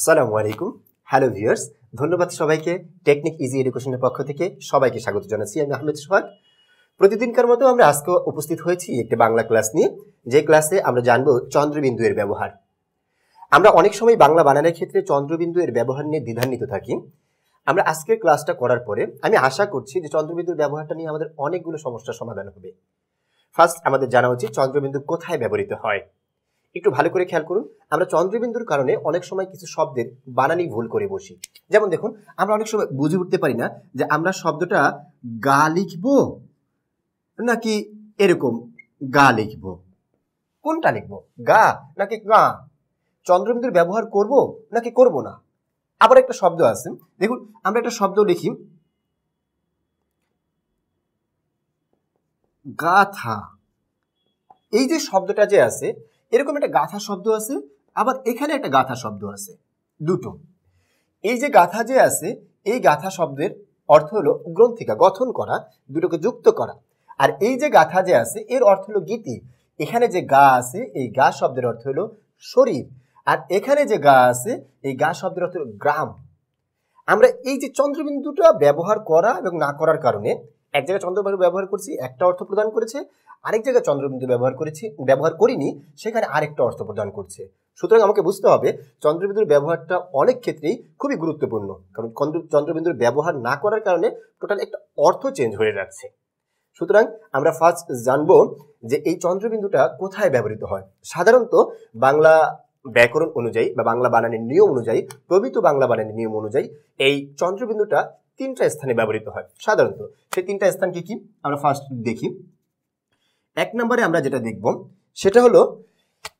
আসসালামু আলাইকুম hello viewers ধন্যবাদ সবাইকে টেকনিক ইজি এডুকেশনের পক্ষ থেকে সবাইকে স্বাগত জানাচ্ছি আমি আহমেদ সোহাগ প্রতিদিনকার মতো আমরা আজকে উপস্থিত হয়েছি একটি বাংলা ক্লাস নিয়ে যে ক্লাসে আমরা জানব চন্দ্রবিন্দু এর ব্যবহার আমরা অনেক সময় বাংলা বানানোর ক্ষেত্রে চন্দ্রবিন্দু এর ব্যবহার নিয়ে দ্বিধান্বিত থাকি আমরা আজকের ক্লাসটা করার পরে আমি আশা করছি যে চন্দ্রবিন্দুর ব্যবহারটা নিয়ে আমাদের অনেকগুলো সমস্যার সমাধান হবে ফার্স্ট আমাদের জানা উচিত চন্দ্রবিন্দু কোথায় ব্যবহৃত হয় একটু ভালো করে খেয়াল করুন আমরা চন্দ্রবিন্দুর কারণে অনেক সময় কিছু শব্দের বানানি ভুল করে বসি যেমন দেখুন আমরা অনেক সময় বুঝে উঠতে পারি না যে আমরা শব্দটা গা লিখব নাকি এরকম গা লিখব কোনটা লিখব গা নাকি গা চন্দ্রবিন্দুর ব্যবহার করব নাকি করব না আবার একটা শব্দ আছে দেখুন আমরা একটা শব্দ লিখি গাথা এই যে শব্দটা যে আছে এরকম একটা গাথা শব্দ আছে আবার এখানে একটা গাথা শব্দ আছে দুটো এই যে গাথা যে আছে এই গাথা শব্দের অর্থ হলো গ্রন্থিকা গঠন করা দুটোকে যুক্ত করা আর এই যে গাথা যে আছে এর অর্থ হলো গীতি এখানে যে গা আছে এই গা শব্দের অর্থ হলো শরীর আর এখানে যে গা আছে এই গা শব্দের অর্থ হলো গ্রাম আমরা এই যে চন্দ্রবিন্দুটা ব্যবহার করা এবং না করার কারণে এক জায়গায় চন্দ্রবায়ু ব্যবহার করছি একটা অর্থ প্রদান করেছে আরেক জায়গায় চন্দ্রবিন্দু ব্যবহার করেছি ব্যবহার করিনি সেখানে আরেকটা অর্থ প্রদান করছে সুতরাং আমাকে বুঝতে হবে চন্দ্রবিন্দুর ব্যবহারটা অনেক ক্ষেত্রেই খুবই গুরুত্বপূর্ণ কারণ চন্দ্রবিন্দুর ব্যবহার না করার কারণে টোটাল একটা অর্থ চেঞ্জ হয়ে যাচ্ছে সুতরাং আমরা ফার্স্ট জানব যে এই চন্দ্রবিন্দুটা কোথায় ব্যবহৃত হয় সাধারণত বাংলা ব্যাকরণ অনুযায়ী বা বাংলা বানানের নিয়ম অনুযায়ী প্রবৃত বাংলা বানানের নিয়ম অনুযায়ী এই চন্দ্রবিন্দুটা তিনটা স্থানে ব্যবহৃত হয় সাধারণত সেই তিনটা স্থান কি কি আমরা ফার্স্ট দেখি এক নম্বরে আমরা যেটা দেখব সেটা হলো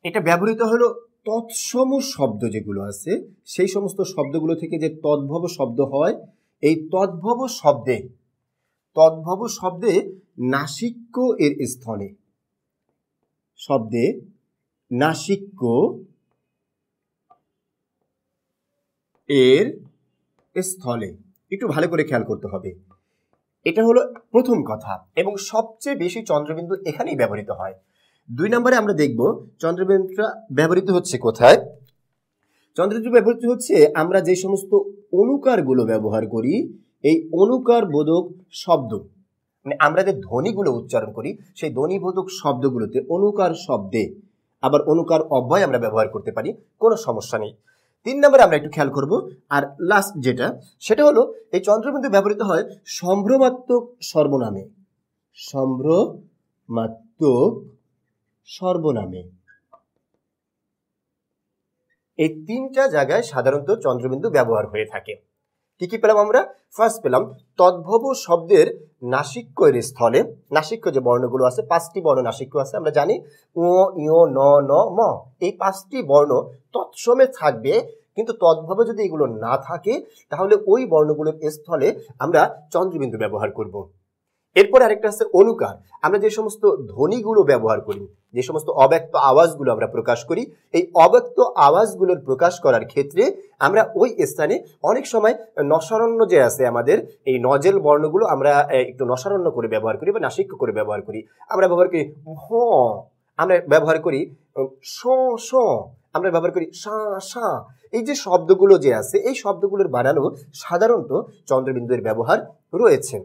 এটা ব্যবহৃত হলো তৎসম শব্দ যেগুলো আছে সেই সমস্ত শব্দগুলো থেকে যে তদ্ভব শব্দ হয় এই তদ্ভব শব্দে তদ্ভব শব্দে নাসিক্য এর স্থানে শব্দে নাসিক্য এর স্থলে একটু ভালো করে খেয়াল করতে হবে এটা হলো প্রথম কথা এবং সবচেয়ে বেশি চন্দ্রবিন্দু এখানেই ব্যবহৃত হয় দুই নম্বরে আমরা দেখব চন্দ্রবিন্দুটা ব্যবহৃত হচ্ছে কোথায় চন্দ্রবিন্দু ব্যবহৃত হচ্ছে আমরা যে সমস্ত অনুকারগুলো ব্যবহার করি এই অনুকার বোধক শব্দ মানে আমরা যে ধ্বনিগুলো উচ্চারণ করি সেই ধ্বনিবোধক শব্দগুলোতে অনুকার শব্দে আবার অনুকার অব্যয় আমরা ব্যবহার করতে পারি কোনো সমস্যা নেই তিন নম্বরে আমরা একটু খেয়াল করব আর লাস্ট যেটা সেটা হলো এই চন্দ্রবিন্দু ব্যবহৃত হয় সম্ভ্রমাত্মক সর্বনামে সম্ভ্রমাত্মক সর্বনামে এই তিনটা জায়গায় সাধারণত চন্দ্রবিন্দু ব্যবহার হয়ে থাকে কি কি পেলাম আমরা ফার্স্ট পেলাম তদ্ভব শব্দের নাসিক্যের স্থলে নাসিক্য যে বর্ণগুলো আছে পাঁচটি বর্ণ নাসিক্য আছে আমরা জানি ও ইও ন ন ম এই পাঁচটি বর্ণ তৎসমে থাকবে কিন্তু তদ্ভাবে যদি এগুলো না থাকে তাহলে ওই বর্ণগুলোর স্থলে আমরা চন্দ্রবিন্দু ব্যবহার করব এরপরে আরেকটা আছে অনুকার আমরা যে সমস্ত ধ্বনিগুলো ব্যবহার করি যে সমস্ত অব্যক্ত আওয়াজগুলো আমরা প্রকাশ করি এই অব্যক্ত আওয়াজগুলোর প্রকাশ করার ক্ষেত্রে আমরা ওই স্থানে অনেক সময় নসারণ্য যে আছে আমাদের এই নজেল বর্ণগুলো আমরা একটু নসারণ্য করে ব্যবহার করি বা নাসিক্য করে ব্যবহার করি আমরা ব্যবহার করি হ আমরা ব্যবহার করি স স আমরা ব্যবহার করি সা সা এই যে শব্দগুলো যে আছে এই শব্দগুলোর বানানো সাধারণত চন্দ্রবিন্দুর ব্যবহার রয়েছে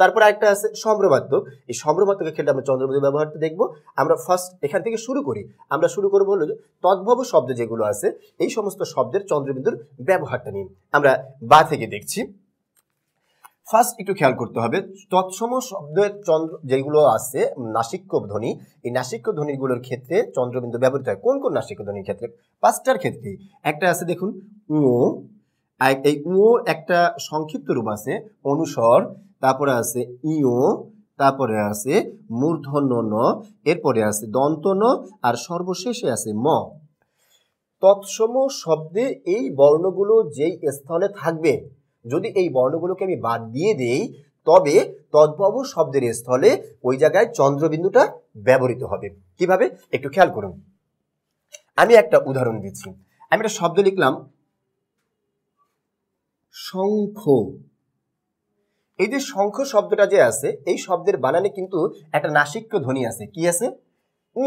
তারপর একটা আছে সম্ভ্রমাত্মক এই সম্ভ্রমাত্মকের ক্ষেত্রে আমরা চন্দ্রবধূ ব্যবহারটা দেখব আমরা ফার্স্ট এখান থেকে শুরু করি আমরা শুরু করবো হলো তদ্ভব শব্দ যেগুলো আছে এই সমস্ত শব্দের চন্দ্রবিন্দুর ব্যবহারটা নিয়ে আমরা বা থেকে দেখছি ফার্স্ট একটু খেয়াল করতে হবে তৎসম শব্দের চন্দ্র যেগুলো আছে নাসিক্য ধ্বনি এই নাসিক্য ধ্বনিগুলোর ক্ষেত্রে চন্দ্রবিন্দু ব্যবহৃত হয় কোন কোন নাসিক্য ধ্বনির ক্ষেত্রে পাঁচটার ক্ষেত্রে একটা আছে দেখুন উ এই ও একটা সংক্ষিপ্ত রূপ আছে অনুসর তারপরে আছে ইও তারপরে আছে মূর্ধন্য ন এরপরে আছে দন্ত ন আর সর্বশেষে আছে ম তৎসম শব্দে এই বর্ণগুলো যেই স্থলে থাকবে যদি এই বর্ণগুলোকে আমি বাদ দিয়ে দেই তবে তদ্ভব শব্দের স্থলে ওই জায়গায় চন্দ্রবিন্দুটা ব্যবহৃত হবে কিভাবে একটু খেয়াল করুন আমি একটা উদাহরণ দিচ্ছি আমি একটা শব্দ লিখলাম শঙ্খ এই যে শঙ্খ শব্দটা যে আছে এই শব্দের বানানে কিন্তু একটা নাসিক্য ধ্বনি আছে কি আছে ও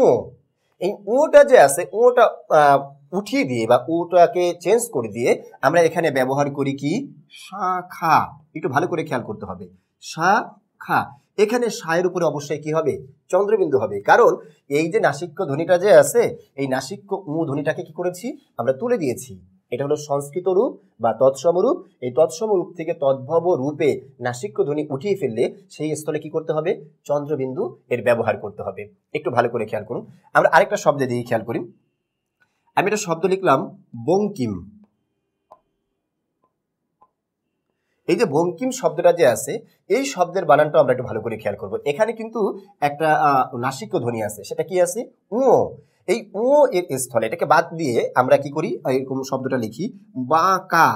এই ওটা যে আছে ওটা উঠিয়ে দিয়ে বা ওটাকে চেঞ্জ করে দিয়ে আমরা এখানে ব্যবহার করি কি শাখা একটু ভালো করে খেয়াল করতে হবে শাখা এখানে সায়ের উপরে অবশ্যই কি হবে চন্দ্রবিন্দু হবে কারণ এই যে নাসিক্য ধ্বনিটা যে আছে এই নাসিক্য উঁ ধ্বনিটাকে কি করেছি আমরা তুলে দিয়েছি এটা হলো সংস্কৃত রূপ বা তৎসম রূপ এই তৎসম রূপ থেকে তদ্ভব রূপে নাসিক্য ধ্বনি উঠিয়ে ফেললে সেই স্থলে কি করতে হবে চন্দ্রবিন্দু এর ব্যবহার করতে হবে একটু ভালো করে খেয়াল করুন আমরা আরেকটা শব্দ দিয়ে খেয়াল করি আমি একটা শব্দ লিখলাম বঙ্কিম এই যে বঙ্কিম শব্দটা যে আছে এই শব্দের বানানটা আমরা একটু ভালো করে খেয়াল করব এখানে কিন্তু একটা নাসিক্য ধ্বনি আছে সেটা কি আছে উঁ এই ও এর স্থলে এটাকে বাদ দিয়ে আমরা কি করি এরকম শব্দটা লিখি বা কা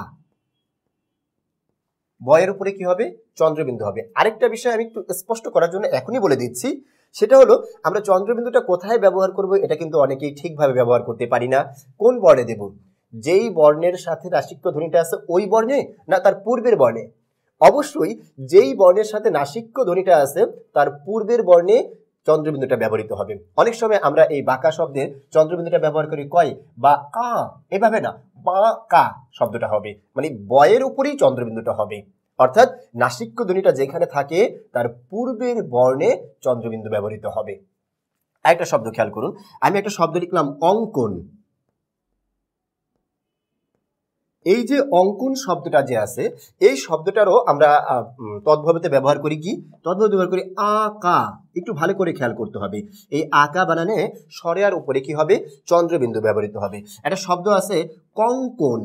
বয়ের উপরে কি হবে চন্দ্রবিন্দু হবে আরেকটা বিষয় আমি একটু স্পষ্ট করার জন্য এখনই বলে দিচ্ছি সেটা হলো আমরা চন্দ্রবিন্দুটা কোথায় ব্যবহার করব এটা কিন্তু অনেকেই ঠিকভাবে ব্যবহার করতে পারি না কোন বর্ণে দেব যেই বর্ণের সাথে নাসিক্য ধ্বনিটা আছে ওই বর্ণে না তার পূর্বের বর্ণে অবশ্যই যেই বর্ণের সাথে নাসিক্য ধ্বনিটা আছে তার পূর্বের বর্ণে চন্দ্রবিন্দুটা ব্যবহৃত হবে অনেক সময় আমরা এই বাঁকা শব্দে চন্দ্রবিন্দুটা ব্যবহার করি কয় বা কা এভাবে না বা কা শব্দটা হবে মানে বয়ের উপরেই চন্দ্রবিন্দুটা হবে অর্থাৎ নাসিক্য ধ্বনিটা যেখানে থাকে তার পূর্বের বর্ণে চন্দ্রবিন্দু ব্যবহৃত হবে একটা শব্দ খেয়াল করুন আমি একটা শব্দ লিখলাম অঙ্কন এই যে অঙ্কন শব্দটা যে আছে এই শব্দটারও আমরা তদ্ভবতে ব্যবহার করি কি তদ্ভব ব্যবহার করি আকা একটু ভালো করে খেয়াল করতে হবে এই আকা বানানে সরেয়ার উপরে কি হবে চন্দ্রবিন্দু ব্যবহৃত হবে একটা শব্দ আছে কঙ্কন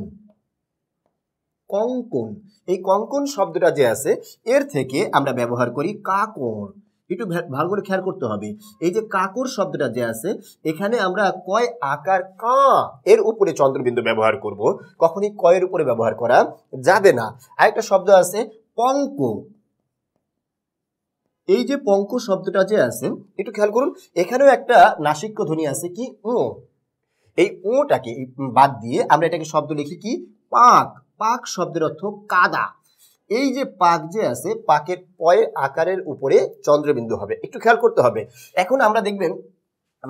কঙ্কন এই কঙ্কন শব্দটা যে আছে এর থেকে আমরা ব্যবহার করি কাকড় একটু ভালো করে খেয়াল করতে হবে এই যে কাকর শব্দটা যে আছে এখানে আমরা কয় আকার কা এর উপরে চন্দ্রবিন্দু ব্যবহার করব কখনই কয়ের উপরে ব্যবহার করা যাবে না আরেকটা শব্দ আছে পঙ্ক এই যে পঙ্ক শব্দটা যে আছে একটু খেয়াল করুন এখানেও একটা নাসিক্য ধ্বনি আছে কি ও এই ওটাকে বাদ দিয়ে আমরা এটাকে শব্দ লিখি কি পাক পাক শব্দের অর্থ কাদা এই যে পাক যে আছে পাকের পয়ের আকারের উপরে চন্দ্রবিন্দু হবে একটু খেয়াল করতে হবে এখন আমরা দেখবেন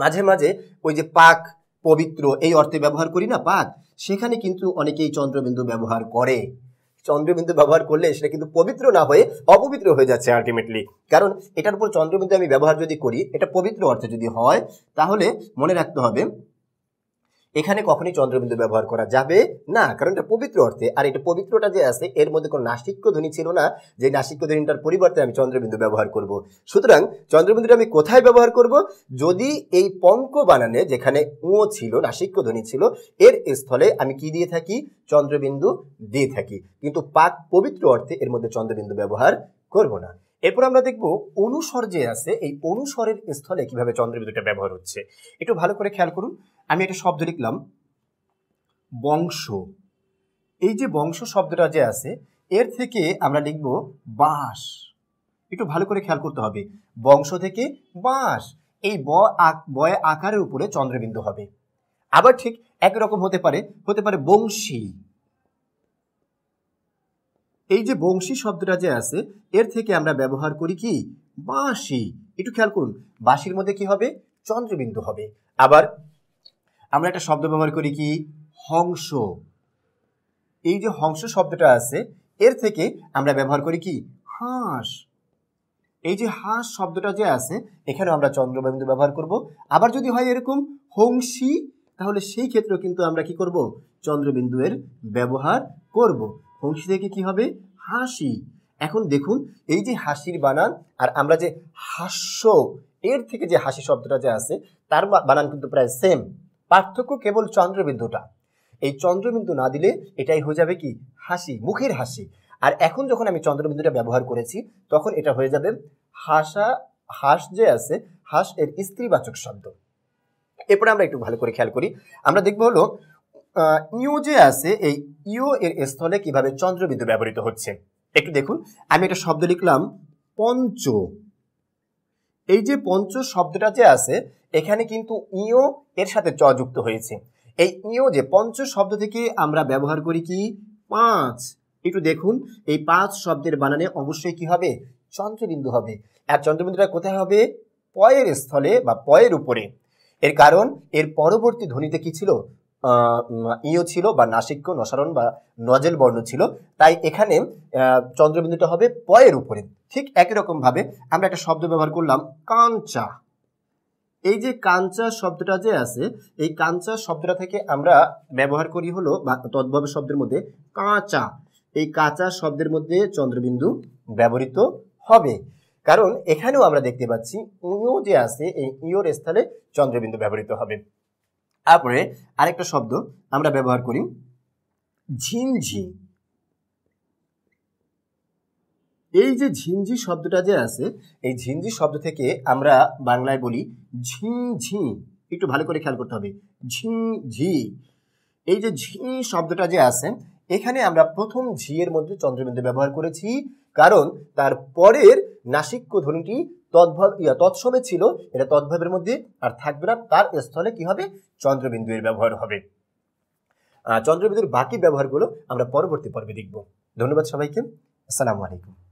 মাঝে মাঝে ওই যে পাক পবিত্র এই অর্থে ব্যবহার করি না পাক সেখানে কিন্তু অনেকেই চন্দ্রবিন্দু ব্যবহার করে চন্দ্রবিন্দু ব্যবহার করলে সেটা কিন্তু পবিত্র না হয়ে অপবিত্র হয়ে যাচ্ছে আলটিমেটলি কারণ এটার উপর চন্দ্রবিন্দু আমি ব্যবহার যদি করি এটা পবিত্র অর্থে যদি হয় তাহলে মনে রাখতে হবে এখানে কখনই চন্দ্রবিন্দু ব্যবহার করা যাবে না কারণ এটা পবিত্র অর্থে আর এটা পবিত্রটা যে আছে এর মধ্যে কোনো নাসিক্য ধ্বনি ছিল না যে নাসিক্য ধ্বনিটার পরিবর্তে আমি চন্দ্রবিন্দু ব্যবহার করব। সুতরাং চন্দ্রবিন্দুটা আমি কোথায় ব্যবহার করব যদি এই পঙ্ক বানানে যেখানে উঁ ছিল নাসিক্য ধ্বনি ছিল এর স্থলে আমি কি দিয়ে থাকি চন্দ্রবিন্দু দিয়ে থাকি কিন্তু পাক পবিত্র অর্থে এর মধ্যে চন্দ্রবিন্দু ব্যবহার করব না এরপর আমরা দেখব অনুস্বর যে আছে এই অনুস্বরের স্থলে কিভাবে চন্দ্রবিন্দুটা ব্যবহার হচ্ছে একটু ভালো করে খেয়াল করুন আমি একটা শব্দ লিখলাম বংশ এই যে বংশ শব্দটা যে আছে এর থেকে আমরা লিখব বাস একটু ভালো করে খেয়াল করতে হবে বংশ থেকে বাস এই ব বয় আকারের উপরে চন্দ্রবিন্দু হবে আবার ঠিক একরকম হতে পারে হতে পারে বংশী এই যে বংশী শব্দটা যে আছে এর থেকে আমরা ব্যবহার করি কি বাঁশি একটু খেয়াল করুন বাঁশির মধ্যে কি হবে চন্দ্রবিন্দু হবে আবার আমরা একটা শব্দ ব্যবহার করি কি হংস এই যে হংস শব্দটা আছে এর থেকে আমরা ব্যবহার করি কি হাঁস এই যে হাঁস শব্দটা যে আছে এখানে আমরা চন্দ্রবিন্দু ব্যবহার করব আবার যদি হয় এরকম হংসী তাহলে সেই ক্ষেত্রেও কিন্তু আমরা কি করব চন্দ্রবিন্দু এর ব্যবহার করব হংসি থেকে কি হবে হাসি এখন দেখুন এই যে হাসির বানান আর আমরা যে হাস্য এর থেকে যে হাসি শব্দটা যে আছে তার বানান কিন্তু প্রায় সেম পার্থক্য কেবল চন্দ্রবিন্দুটা এই চন্দ্রবিন্দু না দিলে এটাই হয়ে যাবে কি হাসি মুখের হাসি আর এখন যখন আমি চন্দ্রবিন্দুটা ব্যবহার করেছি তখন এটা হয়ে যাবে হাসা হাস যে আছে হাস এর স্ত্রীবাচক শব্দ এরপরে আমরা একটু ভালো করে খেয়াল করি আমরা দেখবো হলো ইউ যে আছে এই ইউ এর স্থলে কিভাবে চন্দ্রবিন্দু ব্যবহৃত হচ্ছে একটু দেখুন আমি একটা শব্দ লিখলাম পঞ্চ এই যে পঞ্চ শব্দটা যে আছে এখানে কিন্তু ইও এর সাথে চ যুক্ত হয়েছে এই ইও যে পঞ্চ শব্দ থেকে আমরা ব্যবহার করি কি পাঁচ একটু দেখুন এই পাঁচ শব্দের বানানে অবশ্যই কি হবে চন্দ্রবিন্দু হবে আর চন্দ্রবিন্দুটা কোথায় হবে পয়ের স্থলে বা পয়ের উপরে এর কারণ এর পরবর্তী ধ্বনিতে কি ছিল ইও ছিল বা নাসিক্য নসারণ বা নজেল বর্ণ ছিল তাই এখানে চন্দ্রবিন্দুটা হবে পয়ের উপরে ঠিক একই রকমভাবে আমরা একটা শব্দ ব্যবহার করলাম কাঞ্চা এই যে কাঞ্চা শব্দটা যে আছে এই কাঞ্চা শব্দটা থেকে আমরা ব্যবহার করি হলো বা তদ্ভাবে শব্দের মধ্যে কাঁচা এই কাঁচা শব্দের মধ্যে চন্দ্রবিন্দু ব্যবহৃত হবে কারণ এখানেও আমরা দেখতে পাচ্ছি ইও যে আছে এই ইওর স্থানে চন্দ্রবিন্দু ব্যবহৃত হবে তারপরে আরেকটা শব্দ আমরা ব্যবহার করি ঝিনঝি এই যে ঝিনঝি শব্দটা যে আছে এই ঝিমঝি শব্দ থেকে আমরা বাংলায় বলি ঝিমঝি একটু ভালো করে খেয়াল করতে হবে ঝিমঝি এই যে ঝি শব্দটা যে আছে এখানে আমরা প্রথম ঝি এর মধ্যে চন্দ্রবিন্দু ব্যবহার করেছি কারণ তার পরের নাসিক্য ধ্বনিটি তদ্ভব তৎসবে ছিল এটা তদ্ভবের মধ্যে আর থাকবে না তার স্থলে কি হবে চন্দ্রবিন্দু এর ব্যবহার হবে চন্দ্রবিন্দুর বাকি ব্যবহারগুলো আমরা পরবর্তী পর্বে দেখব ধন্যবাদ সবাইকে আসসালামু আলাইকুম